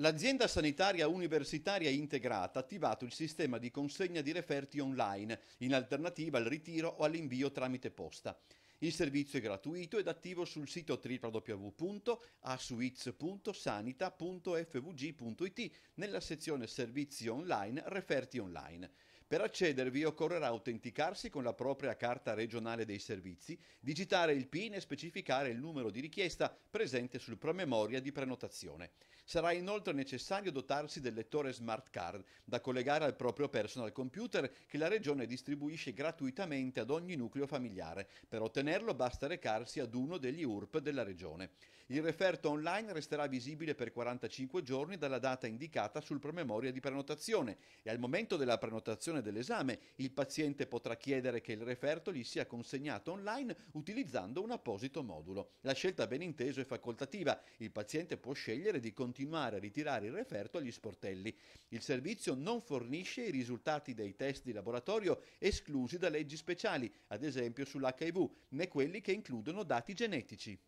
L'azienda sanitaria universitaria integrata ha attivato il sistema di consegna di referti online, in alternativa al ritiro o all'invio tramite posta. Il servizio è gratuito ed attivo sul sito www.asuiz.sanita.fvg.it nella sezione Servizi online Referti online. Per accedervi occorrerà autenticarsi con la propria carta regionale dei servizi, digitare il PIN e specificare il numero di richiesta presente sul promemoria di prenotazione. Sarà inoltre necessario dotarsi del lettore smart card da collegare al proprio personal computer che la regione distribuisce gratuitamente ad ogni nucleo familiare. Per ottenerlo basta recarsi ad uno degli URP della regione. Il referto online resterà visibile per 45 giorni dalla data indicata sul promemoria di prenotazione e al momento della prenotazione conclusione dell'esame. Il paziente potrà chiedere che il referto gli sia consegnato online utilizzando un apposito modulo. La scelta, ben inteso, è facoltativa. Il paziente può scegliere di continuare a ritirare il referto agli sportelli. Il servizio non fornisce i risultati dei test di laboratorio esclusi da leggi speciali, ad esempio sull'HIV, né quelli che includono dati genetici.